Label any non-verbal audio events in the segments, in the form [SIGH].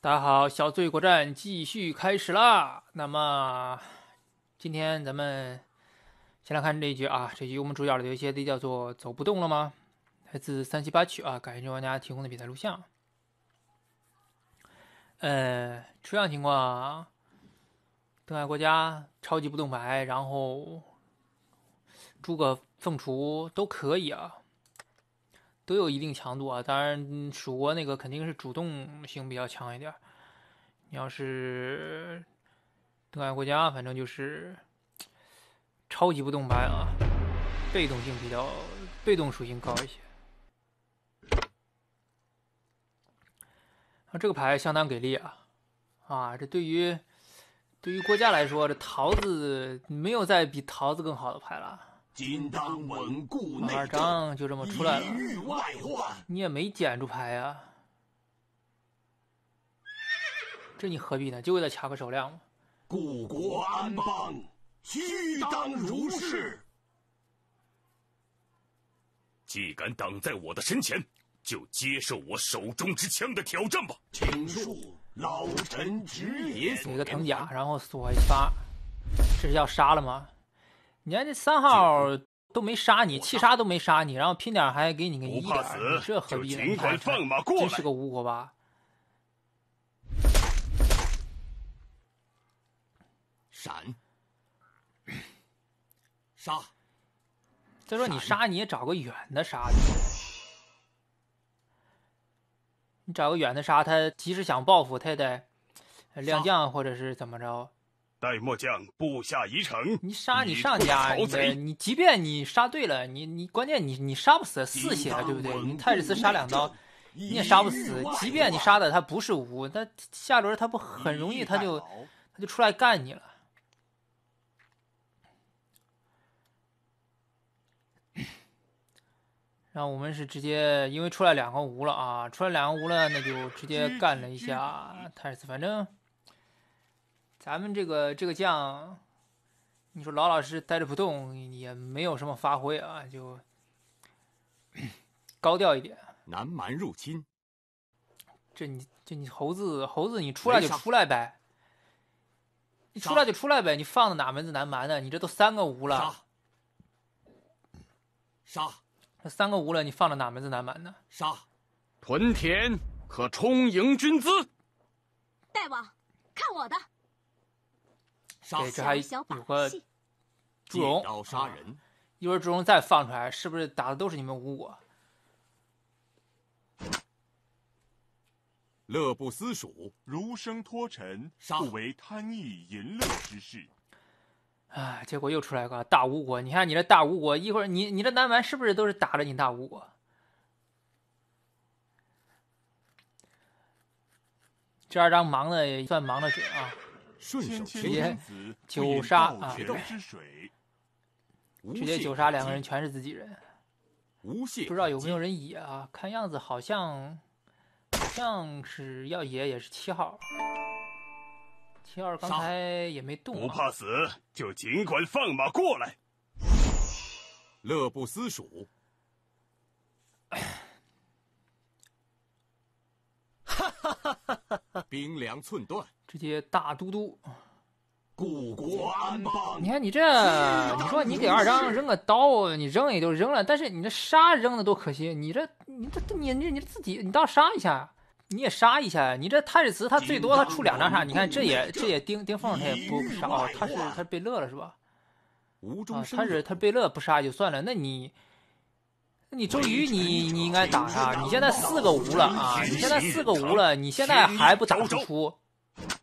大家好，小醉国战继续开始啦。那么，今天咱们先来看这一局啊。这局我们主角的游戏 ID 叫做“走不动了吗”，来自三七八区啊，感谢这玩家提供的比赛录像。呃，出样情况啊，邓艾国家超级不动牌，然后诸葛凤雏都可以啊。都有一定强度啊，当然蜀国那个肯定是主动性比较强一点你要是 [SILENCE] 东亚国家，反正就是 [TSK] 超级不动牌啊，被动性比较被动属性高一些。然后这个牌相当给力啊啊！这对于对于国家来说，这桃子没有再比桃子更好的牌了。当稳固二张就这么出来了，你也没捡住牌呀？这你何必呢？就为了抢个手量吗？故国安邦，须当如是。既敢挡在我的身前，就接受我手中之枪的挑战吧！请恕老臣直言。给个藤甲，然后锁一发，这是要杀了吗？你看这三号都没杀你，七杀都没杀你，然后拼点还给你个一你这何必呢？真是个无果吧？闪！杀！再说你杀你也找个远的杀你找个远的杀他，即使想报复他也得亮将或者是怎么着？待末将布下一城。你杀你上家，你即便你杀对了，你你关键你你杀不死四血，对不对？你泰尔斯杀两刀，你也杀不死。即便你杀的他不是无，他下轮他不很容易他就他就出来干你了。然 [COUGHS] 后我们是直接因为出来两个无了啊，出来两个无了，那就直接干了一下泰尔斯，反正。咱们这个这个将，你说老老实实待着不动也没有什么发挥啊，就高调一点。南蛮入侵，这你这你猴子猴子，你出来就出来呗，你出来就出来呗，你放的哪门子南蛮呢？你这都三个无了，杀！杀！那三个无了，你放的哪门子南蛮呢？杀！屯田可充盈军资，大王，看我的。对，这还有个祝融，杀人。一会儿祝融再放出来，是不是打的都是你们吴国？乐不思蜀，儒生脱尘，不为贪欲淫乐之事。啊！结果又出来个大吴国，你看你这大吴国，一会儿你你这南蛮是不是都是打着你大吴国？这二张忙的也算忙的准啊。直接九杀啊！直接九杀，两个人全是自己人。不知道有没有人野啊？看样子好像像是要野也是七号。七号刚才也没动。不怕死就尽管放马过来，乐不思蜀。哈哈哈哈。兵粮寸断，直接大都督，故国安邦。你看你这，你说你给二张扔个刀，你扔也就扔了。但是你这杀扔的多可惜，你这你这你你你自己你倒杀一下，你也杀一下。你这太史慈他最多他出两张杀，你看这也这也丁丁凤他也不杀，哦，他是他被乐了是吧？无中生，他是他被乐不杀就算了，那你。那你周瑜，你你应该打呀！你现在四个无了啊！你现在四个无了，你现在还不打不出？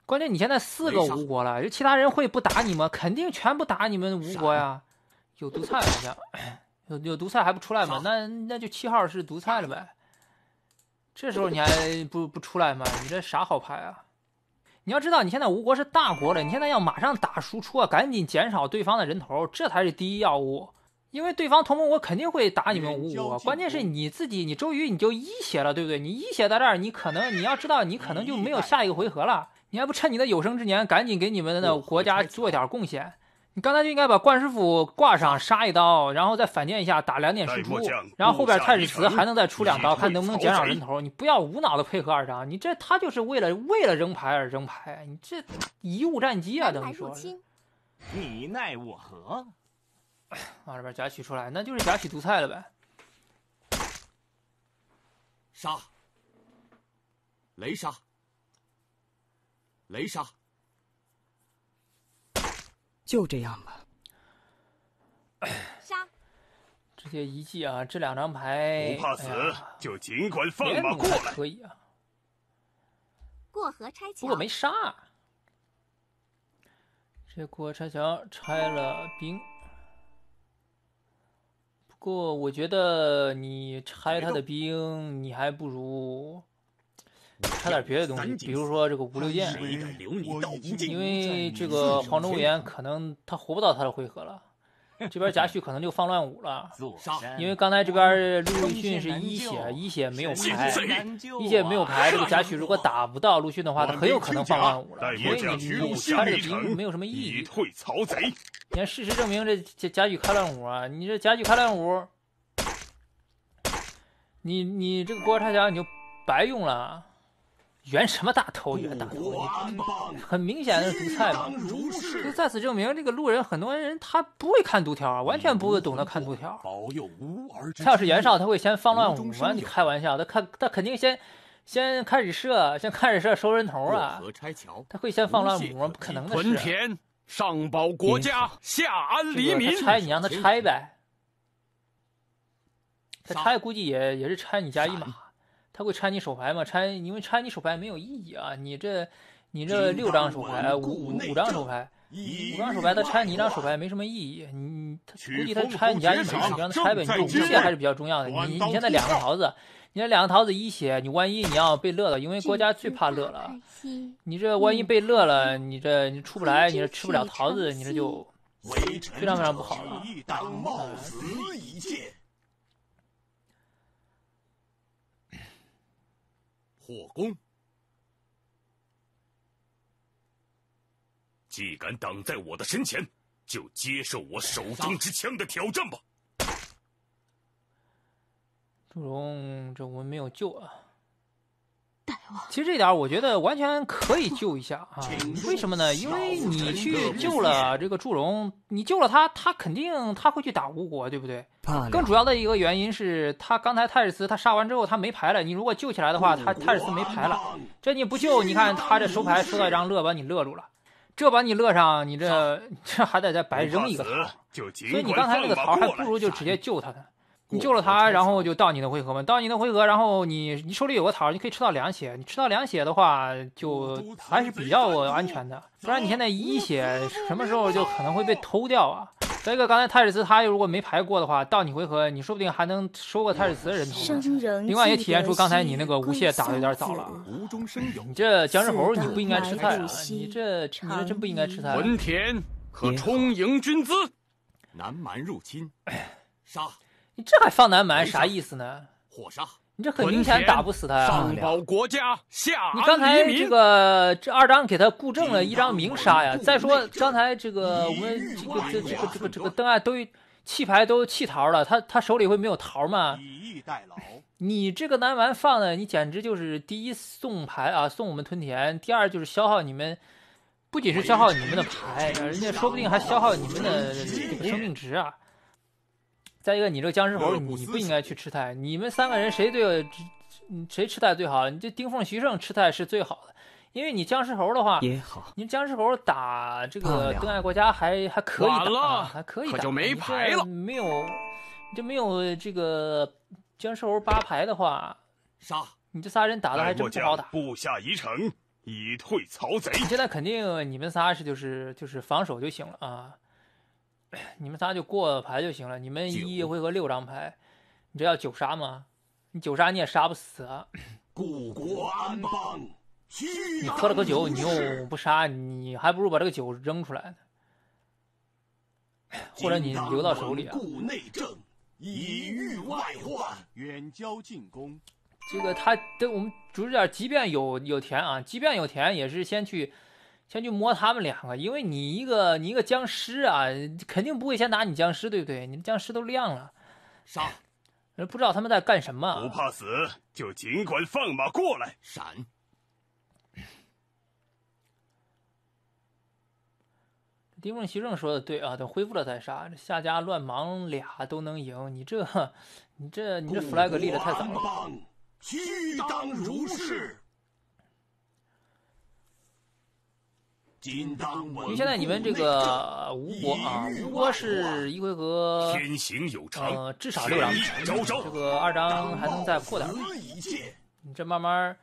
关键你现在四个吴国了，就其他人会不打你吗？肯定全部打你们吴国呀！有毒菜好像，有有毒菜还不出来吗？那那就七号是毒菜了呗。这时候你还不不出来吗？你这啥好牌啊？你要知道，你现在吴国是大国了，你现在要马上打输出啊，赶紧减少对方的人头，这才是第一要务。因为对方同盟，我肯定会打你们五五。关键是你自己，你周瑜你就一血了，对不对？你一血在这儿，你可能你要知道，你可能就没有下一个回合了。你还不趁你的有生之年，赶紧给你们的国家做点贡献。你刚才就应该把冠师傅挂上，杀一刀，然后再反间一下，打两点输出，然后后边太史慈还能再出两刀，看能不能减少人头。你不要无脑的配合二张，你这他就是为了为了扔牌而扔牌，你这贻误战机啊，等于说。你奈我何？[CLEARS THROAT] 往这边夹取出来，那就是夹取毒菜了呗。杀！雷杀！雷杀！就这样吧。[CLEARS THROAT] 杀！这些遗迹啊，这两张牌不怕死就尽管放马过来，可以啊。过河拆桥。如没杀，这过河拆桥拆了兵。不过，我觉得你拆他的兵，你还不如拆点别的东西，比如说这个五六剑，因为这个黄忠元可能他活不到他的回合了。这边贾诩可能就放乱舞了，[LAUGHS] 因为刚才这边陆逊是一血，一血没有牌，一血没有牌，这个贾诩如果打不到陆逊的话，他很有可能放乱舞了。所以你你这个已经没有什么意义。你看事实证明，这贾贾诩开乱舞啊，你这贾诩开乱舞，你你这个郭叉甲你就白用了。袁什么大头？袁大头，很明显的独菜嘛。就在此证明，这个路人很多人他不会看读条啊，完全不会懂得看读条。他要是袁绍，他会先放乱舞。吗？你开玩笑，他看他肯定先先开始射，先开始射收人头啊。他会先放乱舞吗？不可能的事。屯田上保国家，下安黎民。拆你让他拆呗，他拆估计也也是拆你家一马。他会拆你手牌吗？拆，因为拆你手牌没有意义啊！你这，你这六张手牌，五五五张手牌，五张手牌，他拆你一张手牌没什么意义。你他估计他拆你家一你让他拆呗。你这五血还是比较重要的。你你现在两个桃子，你这两个桃子一血，你万一你要被乐了，因为国家最怕乐了。你这万一被乐了，你这你出不来，你这吃不了桃子，你这就非常非常不好。了。火攻！既敢挡在我的身前，就接受我手中之枪的挑战吧！祝融，这我们没有救啊！其实这点我觉得完全可以救一下啊！为什么呢？因为你去救了这个祝融，你救了他，他肯定他会去打吴国，对不对？更主要的一个原因是，他刚才泰尔斯他杀完之后他没牌了，你如果救起来的话，他泰尔斯没牌了，这你不救，你看他这收牌收到一张乐，把你乐住了，这把你乐上，你这这还得再白扔一个，所以你刚才那个桃还不如就直接救他呢。你救了他，然后就到你的回合嘛？到你的回合，然后你你手里有个桃，你可以吃到两血。你吃到两血的话，就还是比较安全的。不然你现在一血，什么时候就可能会被偷掉啊？再一个，刚才太史慈他如果没排过的话，到你回合，你说不定还能收个太史慈的人头呢。另外也体现出刚才你那个无懈打的有点早了。你这僵尸猴你不应该吃菜啊！你这你这真不应该吃菜。文田可充盈军资，南蛮入侵，杀！你这还放南蛮啥意思呢？火杀！你这很明显打不死他呀。上保国家，下你刚才这个这二张给他固正了一张明杀呀。再说刚才这个我们这个这这个这个这个邓艾都弃牌都弃桃了，他他手里会没有桃吗？以逸待劳。你这个南蛮放的，你简直就是第一送牌啊，送我们屯田；第二就是消耗你们，不仅是消耗你们的牌，人家说不定还消耗你们的生命值啊。再一个，你这个僵尸猴，你不应该去吃菜。你们三个人谁对，谁吃菜最好？你这丁凤徐胜吃菜是最好的，因为你僵尸猴的话也好。你僵尸猴打这个邓爱国家还还可以打，还可以打。就没牌了，没有，就没有这个僵尸猴八牌的话，杀你这仨人打的还真不好打。部下疑城，以退曹贼。[LAUGHS] 现在肯定你们仨是就是就是防守就行了啊。你们仨就过牌就行了。你们一回合六张牌，你这要九杀吗？你九杀你也杀不死啊。[COUGHS] 国安邦，你喝了口酒，你又不杀，你还不如把这个酒扔出来呢。或者你留到手里。故内政以御外患，远交近攻。这个他对我们主事点，即便有有田啊，即便有田也是先去。先去摸他们两个，因为你一个你一个僵尸啊，肯定不会先打你僵尸，对不对？你僵尸都亮了，杀！不知道他们在干什么。不怕死就尽管放马过来。闪！[CLEARS THROAT] 丁奉徐正说的对啊，等恢复了再杀。这下家乱忙俩都能赢，你这你这你这 flag 立的太早。了。帮当如是。因为现在你们这个吴国，啊，吴国是一回合至少六张，这个二张还能再破点。你这慢慢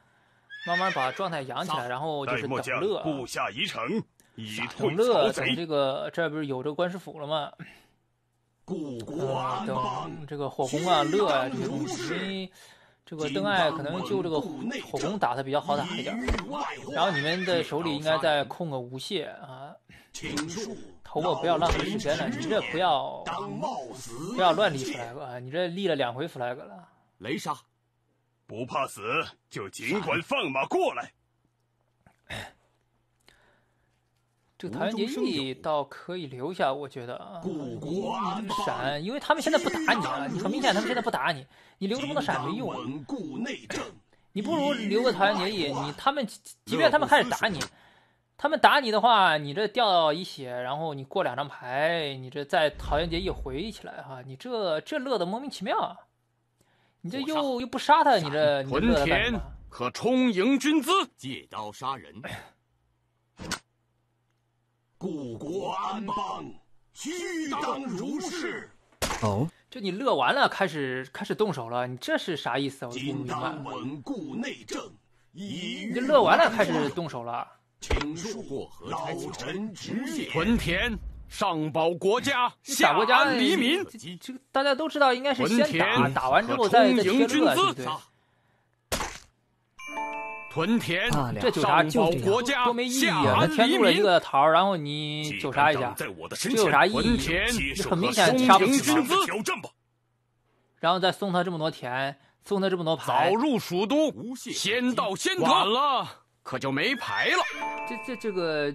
慢慢把状态养起来，然后就是等乐。等乐，等这个这不是有这个官师府了吗？等这个火攻啊，乐啊，重新。这个邓艾可能就这个红打的比较好打一点，然后你们的手里应该再控个无懈啊，投过不要浪费时间了，你这不要不要乱立 flag 啊，你这立了两回 flag 了，雷杀，不怕死就尽管放马过来。[LAUGHS] 这个桃园结义倒可以留下，我觉得闪，因为他们现在不打你，你很明显他们现在不打你，你留这么多闪没用，你不如留个桃园结义，你他们即便他们开始打你，他们打你的话，你这掉一血，然后你过两张牌，你这再桃园结义回忆起来哈，你这这乐的莫名其妙，你这又又不杀他，你这你这。可充盈军资，借刀杀人。[LAUGHS] 故国安邦，须当如是。哦，这你乐完了，开始开始动手了，你这是啥意思？我听明当稳固内政，以乐完了开始动手了。请恕老臣直言。屯田，上保国家，下安黎民。这大家都知道，应该是先打，打完之后再征军资。屯田，这啥报国家，个桃，然后你酒我一下，这有啥意义？很明军资。挑战吧，然后再送他这么多田，送他这么多牌。早入蜀都，先到先得。晚了，可就没牌了。这这这个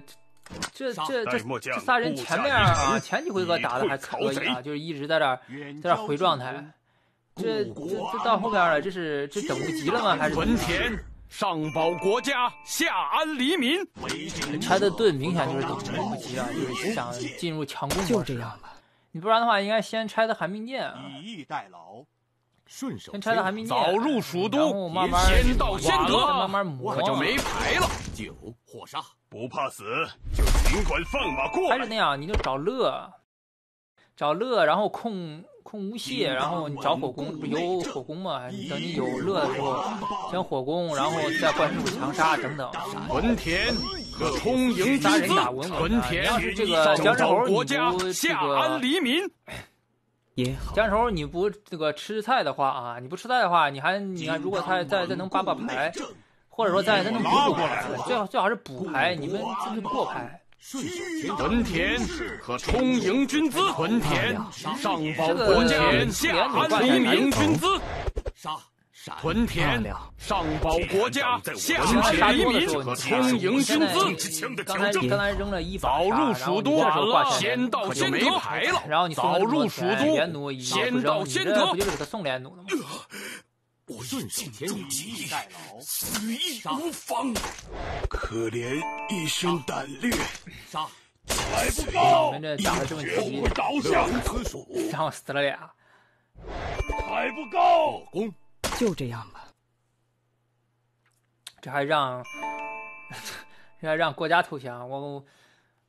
这这这这仨人前面啊，前几回合打的还可以啊，就是一直在这在这回状态。这这到后边了，这是这等不及了吗？还是屯田。上保国家，下安黎民。拆的盾明显就是等了，就是想进入强攻就这样吧。你不然的话，应该先拆的寒冰剑。以逸待劳，顺手先拆的寒冰剑。早入蜀都，先到先得。可就没牌了。九火杀，不怕死就尽管放马过来。还是那样，你就找乐，找乐，然后控。控无懈，然后你找火攻，不有火攻嘛？等你有热的时候，先火攻，然后再换出强杀等等。屯田充盈之资，屯田拯救国家，下安黎民。也好，江守你不这个吃菜的话啊，你不吃菜的话，你还你看，如果他再再能扒扒牌，或者说再再能补补牌，最好最好是补牌，你们破牌。屯田可充盈军资，屯田上保国家，下除民军资。屯田上保国家，下黎民和充盈军资。刚才刚才扔了一宝入蜀都，先到先得。然后你送了两宝，先到先得。我顺手待劳，死亦无妨。可怜一生胆略，杀还不够，绝不会倒向死鼠。死了俩，还不够。就这样吧。这还让，[LAUGHS] 这还让国家投降？我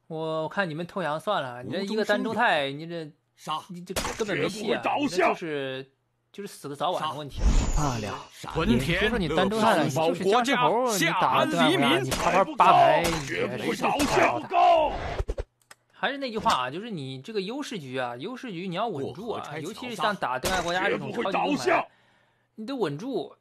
我我看你们投降算了。你这一个单忠泰，你这杀，你这根本没戏啊！就是。就是死的早晚的问题。罢了，别说你单周泰了，你就是江尸猴，你打那个你发发八也没事，好好的。还是那句话啊，就是你这个优势局啊，优势局你要稳住啊，尤其是像打对外国家这种超级难牌，你得稳住，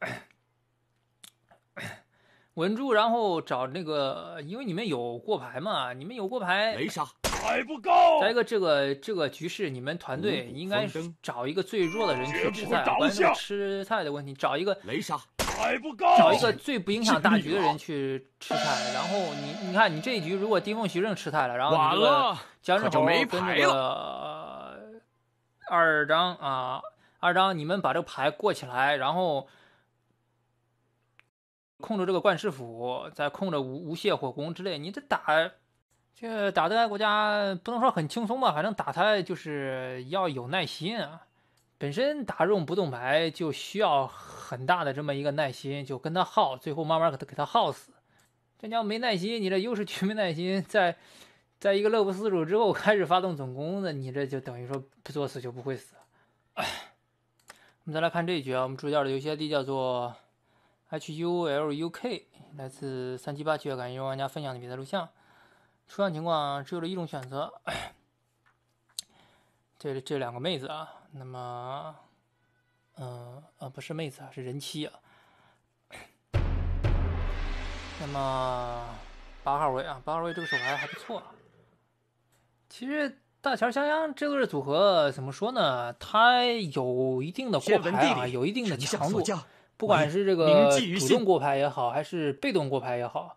[COUGHS] 稳住，然后找那个，因为你们有过牌嘛，你们有过牌。没啥。还不够。再一个，这个这个局势，你们团队应该找一个最弱的人去吃菜，不是吃菜的问题，找一个雷杀。还不够。找一个最不影响大局的人去吃菜。然后你你看，你这一局如果丁奉徐正吃菜了，然后这个姜尚跟这个二张啊二张，你们把这个牌过起来，然后控制这个冠世斧，再控制无无懈火攻之类，你这打。这打德国家不能说很轻松吧，反正打他就是要有耐心啊。本身打这种不动牌就需要很大的这么一个耐心，就跟他耗，最后慢慢给他给他耗死。这你要没耐心，你这优势局没耐心，在在一个乐不思蜀之后开始发动总攻的，你这就等于说不作死就不会死。我们再来看这一局啊，我们注教的游戏 ID 叫做 H U L U K，来自三七八九，感谢玩家分享的比赛录像。出战情况只有了一种选择，这这两个妹子啊，那么，嗯啊，不是妹子是人妻啊，那么八号位啊，八号位这个手牌还不错。其实大乔香香这对组合怎么说呢？它有一定的过牌啊，有一定的强度，不管是这个主动过牌也好，还是被动过牌也好。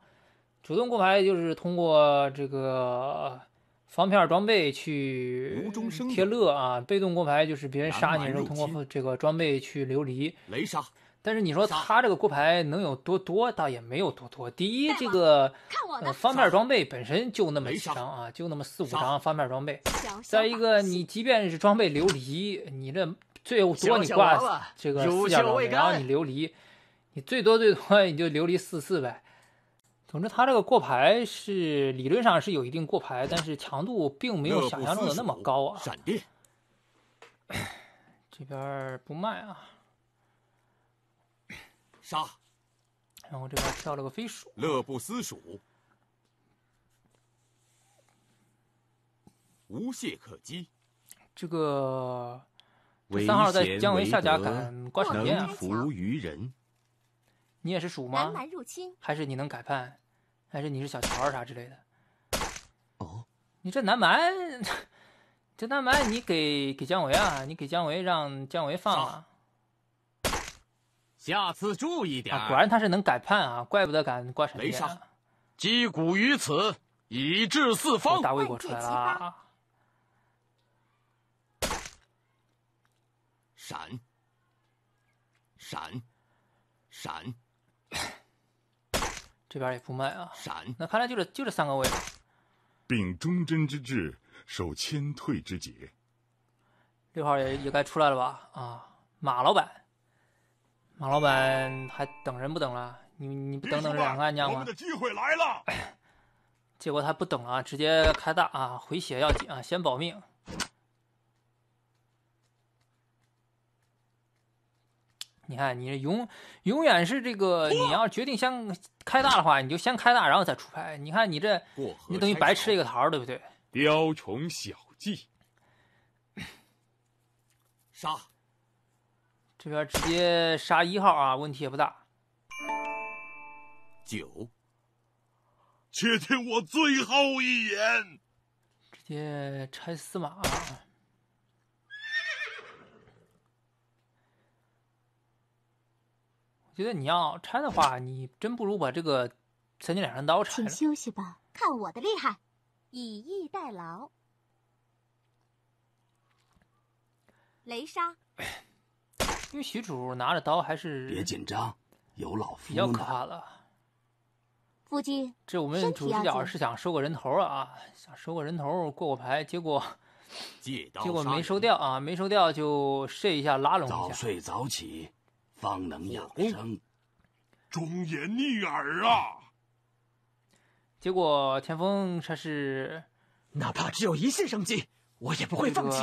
主动过牌就是通过这个防片装备去贴乐啊，被动过牌就是别人杀你时候通过这个装备去流离雷杀。但是你说他这个过牌能有多多，倒也没有多多。第一，这个呃方片装备本身就那么几张啊，就那么四五张方片装备。再一个，你即便是装备流离，你这最多你挂这个四件装备，然后你流离，你最多最多 [LAUGHS] 你就流离四次呗。总之，他这个过牌是理论上是有一定过牌，但是强度并没有想象中的那么高啊！闪电，[CLEARS THROAT] 这边不卖啊！杀，然后这边跳了个飞鼠，乐不思蜀，无懈可击。这个这三号在姜维下家敢刮闪电。你也是鼠吗？蛮入侵，还是你能改判？还是你是小乔啥之类的？哦，你这南蛮，这南蛮你给给姜维啊！你给姜维，让姜维放了。下次注意点。果然他是能改判啊！怪不得敢挂闪电。雷杀，击鼓于此，以至四方。大魏国出来了。闪，闪，闪。这边也不卖啊，闪。那看来就这就这三个位置。秉忠贞之志，守谦退之节。六号也也该出来了吧？啊，马老板，马老板还等人不等了？你你不等等这两个暗将吗？我们的机会来了。[CLEARS THROAT] 结果他不等了直接开大啊，回血要紧啊，先保命。你看，你这永永远是这个，你要决定先开大的话，你就先开大，然后再出牌。你看，你这你等于白吃了一个桃，对不对？雕虫小技，[CLEARS THROAT] 杀！[CLEARS THROAT] 这边直接杀一号啊，问题也不大。九，且听我最后一言，直接拆司马。觉得你要拆的话，你真不如把这个三尖两刃刀拆了。请休息吧，看我的厉害，以逸待劳。雷杀。因为许褚拿着刀还是别紧张，有老夫。比较可怕的。夫君，这我们主角是想收个人头啊，想收个人头过过牌，结果结果没收掉啊，没收掉就睡一下拉拢一下。早睡早起。方能养生，忠言逆耳啊！结果田丰说是，哪怕只有一线生机，我也不会放弃。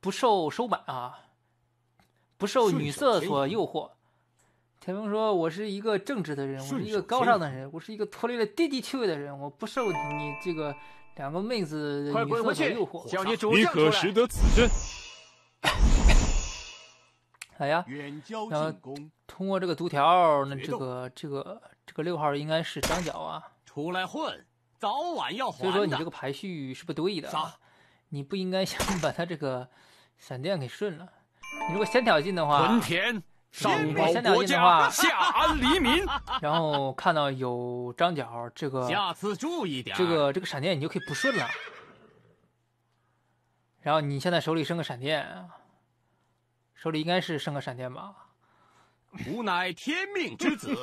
不受收买啊，不受女色所诱惑。田丰说我是一个正直的人，我是一个高尚的人，我是一个脱离了低级趣味的人，我不受你这个两个妹子女色所诱惑。你可识得此真？哎呀！然后通过这个读条，那这个这个这个六号应该是张角啊。出来混，早晚要还所以说你这个排序是不对的，你不应该先把他这个闪电给顺了。你如果先挑衅的话，屯田、烧包国家，下安黎民，[LAUGHS] 然后看到有张角这个，下次注意点，这个这个闪电你就可以不顺了。然后你现在手里剩个闪电手里应该是剩个闪电吧。吾乃天命之子。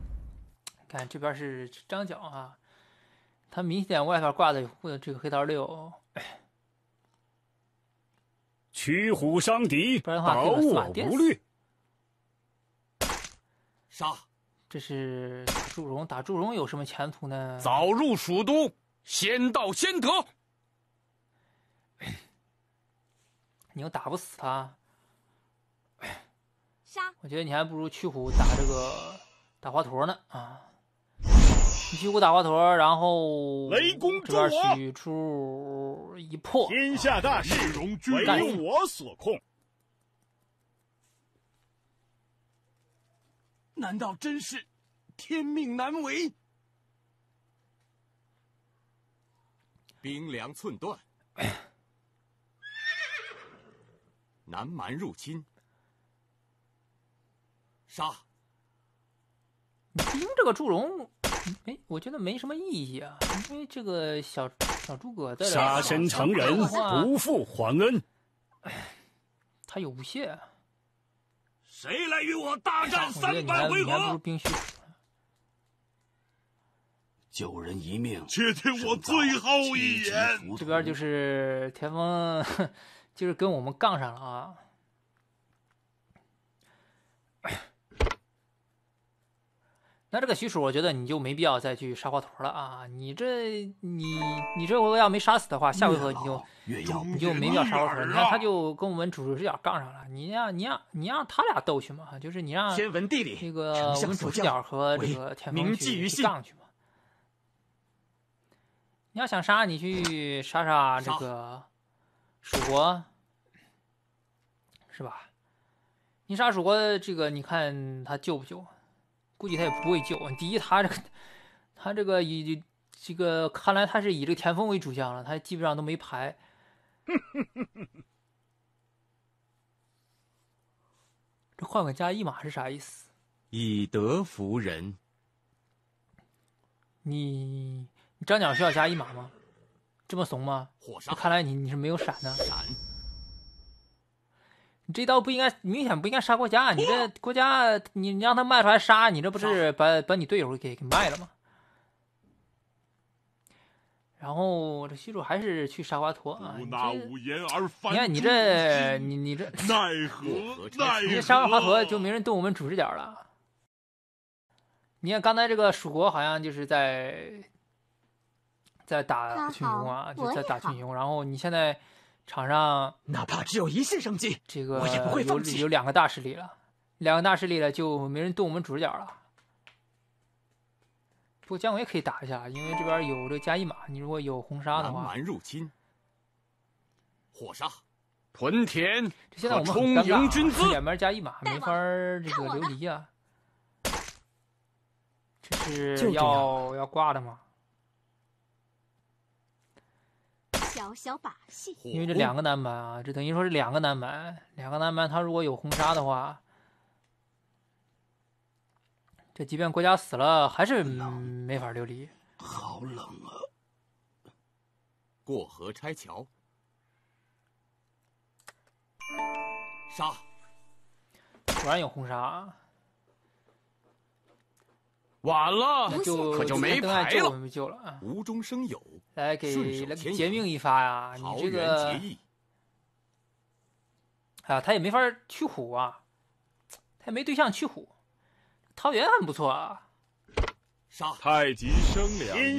[LAUGHS] 看这边是张角啊，他明显外边挂有这个黑桃六。取虎伤敌，保我不虑。杀！这是祝融，打祝融有什么前途呢？早入蜀都，先到先得。你又打不死他。我觉得你还不如去虎打这个打华佗呢啊！你去虎打华佗，然后这取出一破。天下大事，容君我所控。难道真是天命难违？兵粮寸断，[LAUGHS] 南蛮入侵。杀！兵这个祝融，哎，我觉得没什么意义啊，因为这个小小诸葛在。杀身成仁，不负皇恩。哎，他有无懈。谁来与我大战三百回合？救人一命，且听我最后一言。这边就是田丰，[LAUGHS] 就是跟我们杠上了啊。那这个徐褚，我觉得你就没必要再去杀华佗了啊！你这你你这回合要没杀死的话，下回合你就你就没必要杀华佗。看他就跟我们主视角杠上了，你让你让你让他俩斗去嘛！就是你让这个我们主视角和这个天王去杠去嘛！你要想杀，你去杀杀这个蜀国，是吧？你杀蜀国，这个你看他救不救？估计他也不会救。第一，他这个，他这个以这个看来他是以这个田丰为主将了，他基本上都没排。[LAUGHS] 这换个加一马是啥意思？以德服人。你你张角需要加一马吗？这么怂吗？那看来你你是没有闪的。你这刀不应该，明显不应该杀嘉啊，你这郭嘉你你让他卖出来杀，你这不是把把你队友给给卖了吗？然后这西主还是去杀华佗啊！你看你这，你你这，[LAUGHS] 奈何奈何？你杀完华佗就没人动我们主视角了。你看刚才这个蜀国好像就是在在打群雄啊，就在打群雄。然后你现在。场上哪怕只有一线生机，这个我也不会放弃。有两个大势力了，两个大势力了，就没人动我们主角了。不过姜维可以打一下，因为这边有这加一马。你如果有红杀的话，蛮入侵，火杀，屯田，这现在我们很两边加一马，没法这个流离啊。这是要要挂的吗？小小把戏，因为这两个南蛮啊，这等于说是两个南蛮，两个南蛮他如果有红杀的话，这即便国家死了，还是没法流离。好冷啊！过河拆桥，杀！果然有红杀，晚了，可就没牌了，无中生有。来给来个命一发呀！你这个，哎呀，他也没法去虎啊，他也没对象去虎。桃园很不错啊。杀！太极生两仪，两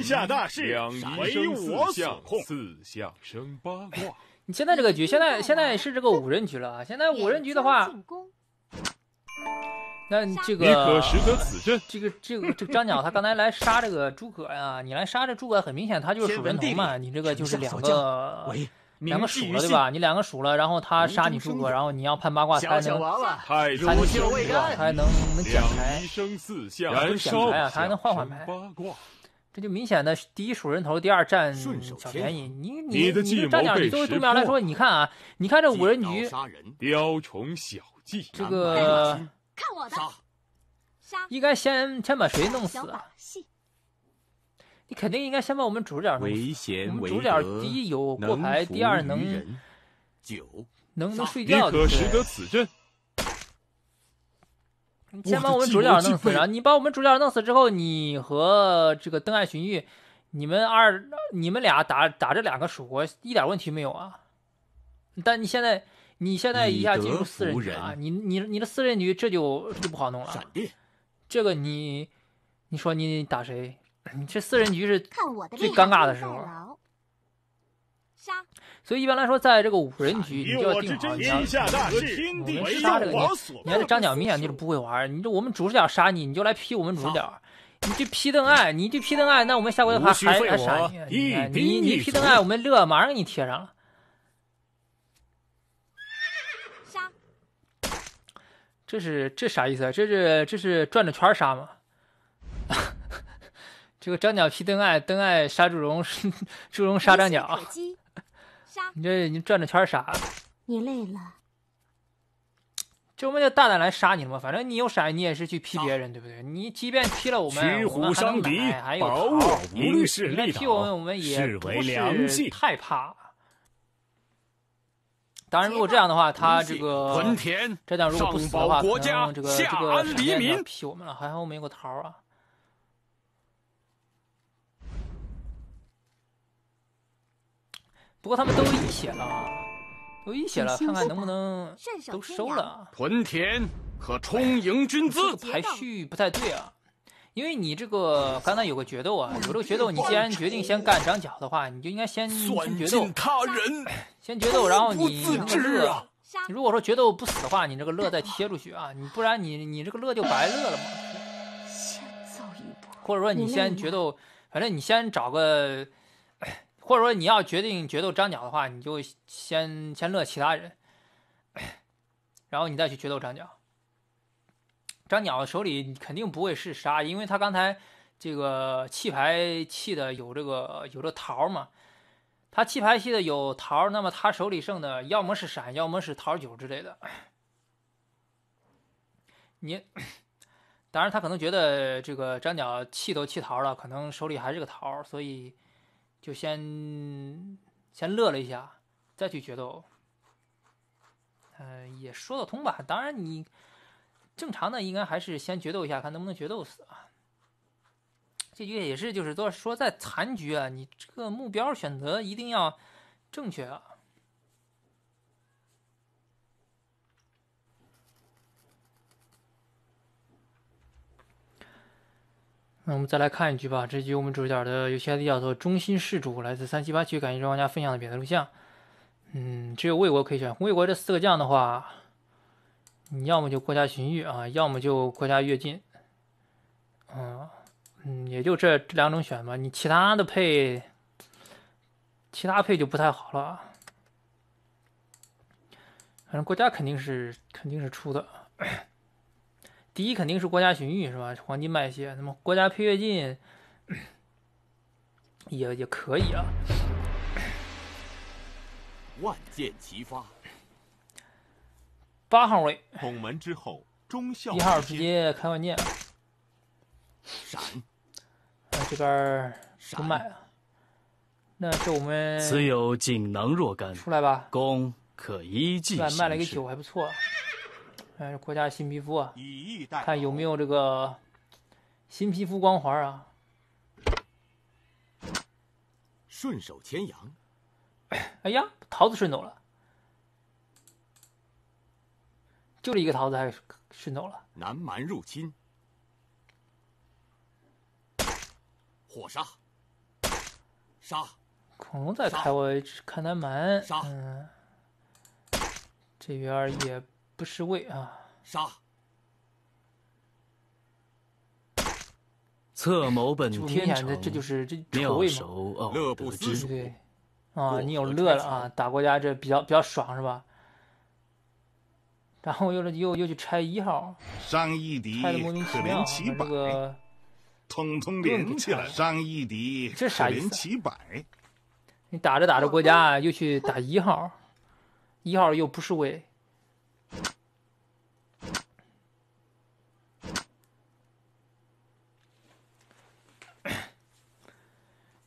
仪生四象，四象生八卦。你现在这个局，现在现在是这个五人局了啊！现在五人局的话。那这个，这个这个这张角他刚才来杀这个诸葛呀，你来杀这诸葛，很明显他就是数人头嘛。你这个就是两个两个数了，对吧？你两个数了，然后他杀你诸葛，然后你要判八卦，他能他能，他还能能减牌，还能换换牌。这就明显的第一数人头，第二占小便宜。你你你这你点，为对面来说，你看啊，你看这五人局，雕虫小技，这个。看我的，杀！应该先先把谁弄死你肯定应该先把我们主角弄死。危险，危险！第一，有过牌；第二，能九，能能睡觉。你可识得此阵？先把我们主角弄死然后你把我们主角弄死之后，你和这个邓艾、荀彧，你们二，你们俩打打这两个蜀国，一点问题没有啊！但你现在。你现在一下进入四人局啊，你你你的四人局这就就不好弄了。闪电，这个你，你说你打谁？你这四人局是最尴尬的时候。杀。所以一般来说，在这个五人局，你就要定好。你下大这个你，你要是张角明显就是不会玩。你这我们主视角杀你，你就来劈我们主视角。你去批邓艾，你去批邓艾，那我们下回的话还杀你。你你批邓艾，我们乐，马上给你贴上了。这是这啥意思啊？这是这是转着圈杀吗？[LAUGHS] 这个张角劈邓艾，邓艾杀祝融，[LAUGHS] 祝融杀张角。你这你转着圈杀。你累了，[TSK] 这不就大胆来杀你了吗？反正你有闪，你也是去劈别人，对不对？你即便劈了我们，我们还有保我无劈我们，我们也良计，太怕。当然，如果这样的话，他这个，这段如果不死的话，可能这个这个时间会我们了。还好我们有个桃啊。不过他们都一血了，都一血了，看看能不能都收了。屯田可充盈军资，排序不太对啊。因为你这个刚才有个决斗啊，有这个决斗，你既然决定先干张角的话，你就应该先决斗，先决斗，然后你你乐，如果说决斗不死的话，你这个乐再贴出去啊，你不然你你这个乐就白乐了嘛。先走一步，或者说你先决斗，反正你先找个，或者说你要决定决斗张角的话，你就先先乐其他人，然后你再去决斗张角。张角手里肯定不会是杀，因为他刚才这个弃牌弃的有这个有这桃嘛，他弃牌弃的有桃，那么他手里剩的要么是闪，要么是桃九之类的。你，当然他可能觉得这个张角弃都弃桃了，可能手里还是个桃，所以就先先乐了一下，再去决斗。嗯，也说得通吧。当然你。正常的应该还是先决斗一下，看能不能决斗死啊。这局也是，就是说在残局啊，你这个目标选择一定要正确啊。那我们再来看一局吧，这局我们主角的游戏 ID 叫做中心事主，来自三七八区，感谢玩家分享的比赛录像。嗯，只有魏国可以选，魏国这四个将的话。你要么就郭嘉荀彧啊，要么就郭嘉越进，嗯嗯，也就这这两种选吧。你其他的配，其他配就不太好了。反正郭嘉肯定是肯定是出的，[CLEARS THROAT] 第一肯定是郭嘉荀彧是吧？黄金卖血。那么郭嘉配越进也也可以啊。万箭齐发。八号位，拱门之后，中校一号直接开万剑。闪。这边不卖啊，那是我们。此有锦囊若干。出来吧。攻可一计卖卖了一个酒，还不错。哎，这国家新皮肤啊，看有没有这个新皮肤光环啊。顺手牵羊。哎呀，桃子顺走了。就这一个桃子，还顺走了。南蛮入侵，火杀，杀，恐龙在开我，看南蛮，杀，嗯，这边也不失位啊，杀。策谋本天成，妙手偶得之，啊，你有乐了啊，打国家这比较比较爽是吧？然后又是又又去拆一号，拆莫名其妙，这个统统连起来，伤一敌，这啥意思？你打着打着，国家又去打一号，一号又不是位。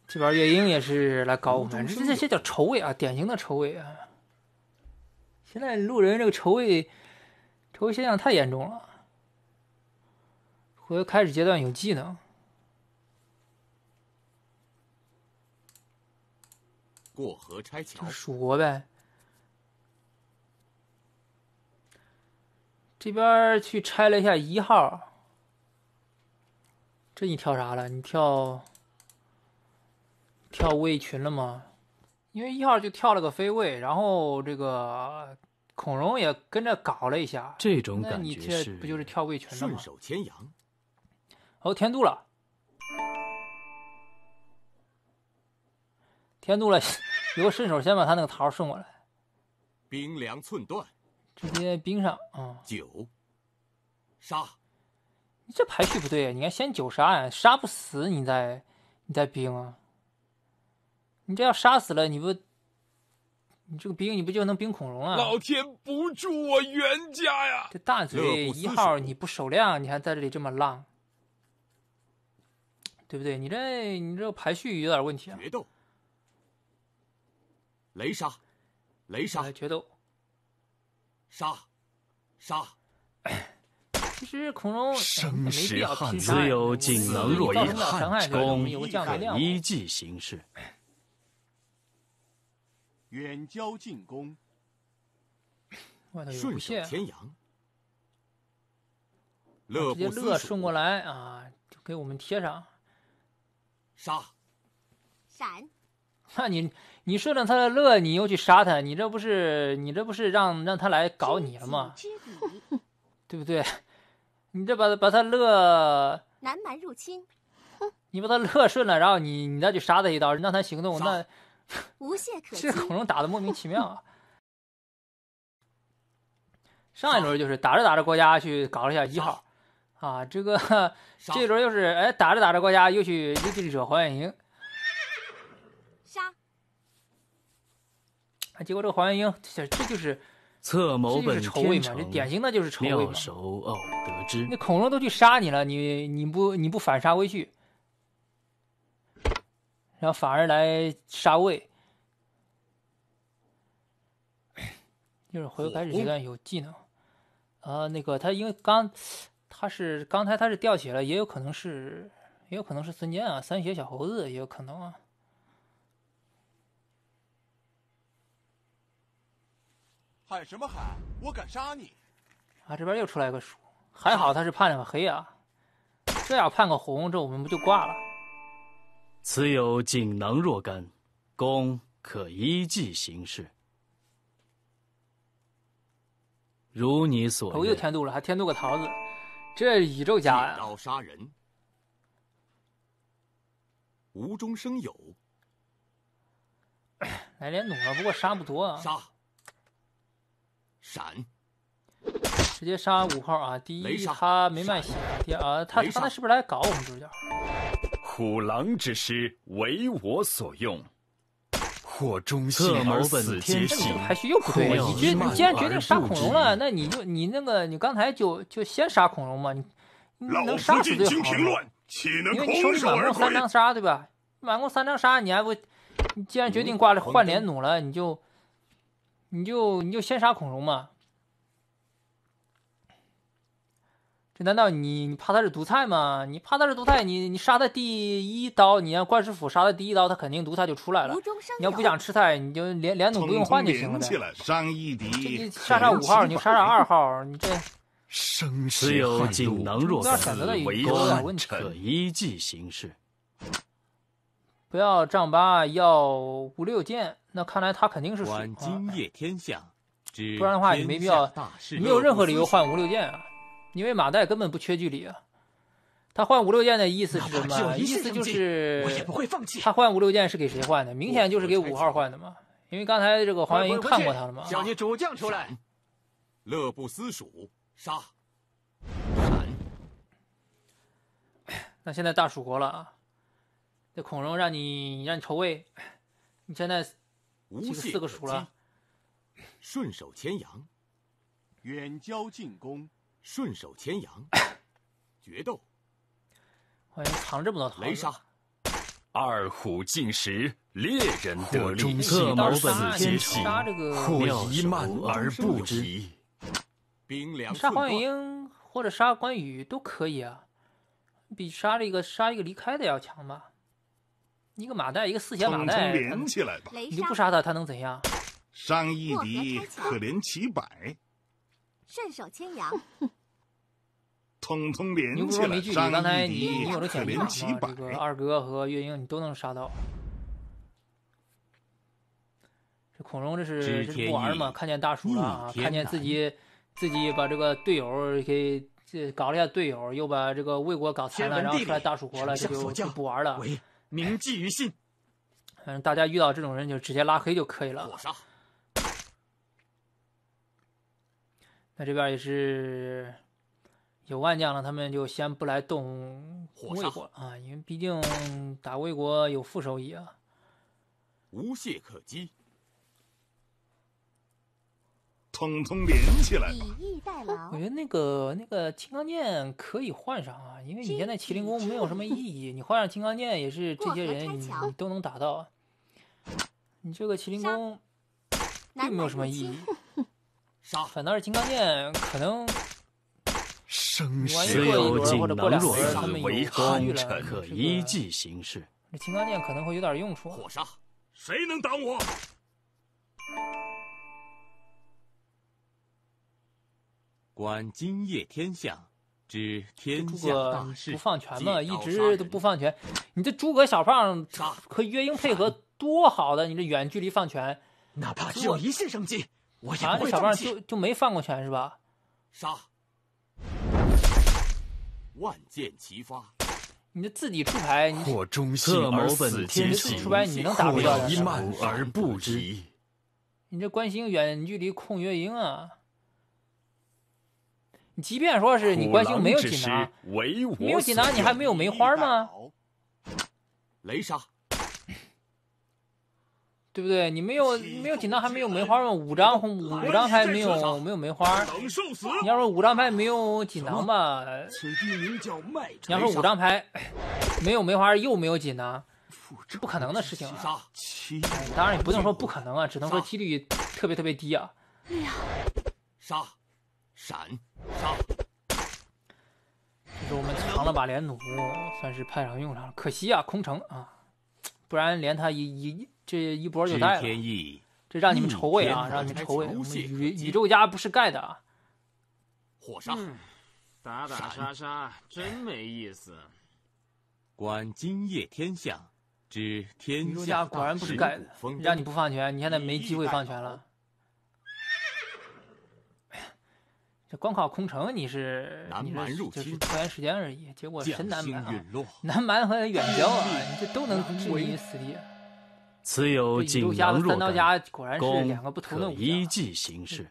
这边月英也是来搞我们，这这这叫仇位啊，典型的仇位啊！现在路人这个仇位。回裂现象太严重了。和开始阶段有技能，过河拆桥，蜀国呗。这边去拆了一下一号，这你跳啥了？你跳跳位群了吗？因为一号就跳了个飞位，然后这个。孔融也跟着搞了一下，这种感觉是不就是跳位群了吗？哦，天妒了，天妒了，[LAUGHS] 个顺手先把他那个桃送过来，冰凉寸断，直接冰上啊，九杀，你这排序不对，你看先九杀呀，杀不死你再你再冰啊，你这要杀死了你不。你这个兵，你不就能兵孔融了？老天不助我袁家呀！这大嘴一号，你不守量，你还在这里这么浪，对不对？你这你这排序有点问题啊！决斗，雷杀，雷杀，决斗，杀，杀。其实孔融生必汉子只有锦囊若一，汉公一计行事。远交近攻，顺手牵羊，乐不乐顺过来啊？就给我们贴上，杀，闪。那你你顺着他的乐，你又去杀他，你这不是你这不是让让他来搞你了吗？对不对？你这把把他乐，南蛮入侵，你把他乐顺了，然后你你再去杀他一刀，让他行动那。这恐龙打的莫名其妙啊！[LAUGHS] 上一轮就是打着打着，国家去搞了一下一号，啊，这个 [LAUGHS] 这轮又是哎，打着打着，国家又去又去惹黄元英。杀！啊，结果这个黄元英，这这就是策谋本愁味嘛，这典型的就是仇味嘛。妙手偶得那恐龙都去杀你了，你你不你不反杀回去？然后反而来杀魏，就是回头开始阶段有技能，啊，那个他因为刚他是刚才他是掉血了，也有可能是也有可能是孙坚啊，三血小猴子也有可能啊。喊什么喊？我敢杀你！啊，这边又出来一个鼠，还好他是判了个黑啊，这要判个红，这我们不就挂了？此有锦囊若干，公可依计行事。如你所愿。我又添肚了，还添肚个桃子，这宇宙家啊！刀杀人，无中生有，来连弩了，不过杀不多啊。杀，闪，直接杀五号啊！第一他没卖血，第二他他他是不是来搞我们主角？虎狼之师为我所用，或忠心而死皆喜。天正，还需又说一句你既然决定杀恐龙了，那你就你那个，你刚才就就先杀恐龙嘛？你能杀死最好，因为你手里满弓三张杀对吧？满弓三张杀，你还不你既然决定挂了换连弩了，你就你就你就先杀恐龙嘛？难道你你怕他是毒菜吗？你怕他是毒菜，你你杀他第一刀，你让关师傅杀他第一刀，他肯定毒菜就出来了。你要不想吃菜，你就连连弩不用换就行了呗。张一你杀杀五号，你杀杀二号，你这。生死有能唯死可依计行事。不要丈八，要五六剑。那看来他肯定是蛇的一个天下，不然的话，你没必要，没有任何理由换五六剑啊。因为马岱根本不缺距离啊，他换五六件的意思是什么？意思就是……他换五六件是给谁换的？明显就是给五号换的嘛。因为刚才这个黄元英看过他了嘛。叫你主将出来，乐不思蜀，杀！[CLEARS THROAT] 那现在大蜀国了啊！这孔融让你让你筹备，你现在就四个蜀了。顺手牵羊，远交近攻。顺手牵羊，[COUGHS] 决斗。欢迎藏这么多头雷杀。二虎进食，猎人的利，策。毛本皆喜，火急慢而不急。杀黄影英或者杀关羽都可以啊，比杀了一个杀一个离开的要强吧？一个马岱，一个四贤马岱，你就不杀他，他能怎样？伤一敌，可怜其百。顺手牵羊，[LAUGHS] 通通连起来。刚才你有了想法了，这个二哥和月英你都能杀到。这孔融这是这不玩嘛？看见大树啊，看见自己自己把这个队友给搞了一下，队友又把这个魏国搞残了，然后出来大树活了，就就不玩了。铭记于心。反正大家遇到这种人就直接拉黑就可以了。我那这边也是有万将了，他们就先不来动魏国啊，因为毕竟打魏国有副手一啊。无懈可击，统统连起来。我觉得那个那个青钢剑可以换上啊，因为你现在麒麟弓没有什么意义，你换上青钢剑也是这些人你都能打到。你这个麒麟弓并没有什么意义。杀，反倒是青钢剑可能。生死有锦囊，若死为酣臣，可依计行事。这青钢剑可能会有点用处。火杀，谁能挡我？观今夜天象，知天下大事。不放权嘛，一直都不放权。你这诸葛小胖和月英配合多好的，你这远距离放权，哪怕只有一线生机。我也会啊，这小棒就就没放过拳是吧？杀！万箭齐发！你这自己出牌，你侧谋本天行，出牌你能打不掉？你这关心远距离控月英啊？你即便说是你关心没有锦囊，没有锦囊你还没有梅花吗？雷杀。对不对？你没有没有锦囊，还没有梅花吗？五张红五张牌没有没有梅花。你要说五张牌没有锦囊吧？你要说五张牌没有梅花又没有锦囊，这不可能的事情。当然也不能说不可能啊，只能说几率特别特别低啊。杀，闪，杀！就是我们藏了把连弩，算是派上用场了。可惜啊，空城啊，不然连他一一。这一波就带了，这让你们愁味啊！让你们愁味，宇宇宙家不是盖的啊！火上打打杀杀真没意思。[LAUGHS] 观今夜天象，知天下果然不是盖的，让你不放权，你现在没机会放权了。这光靠空城你是南是入侵，拖延时间而已。结果神南蛮啊，南蛮和远交啊，你这都 [LAUGHS] 能置你于死地。此有进有若感，高可依计行事。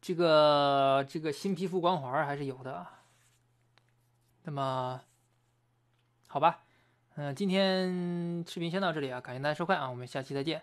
这个这个新皮肤光环还是有的。那么，好吧，嗯，今天视频先到这里啊，感谢大家收看啊，我们下期再见。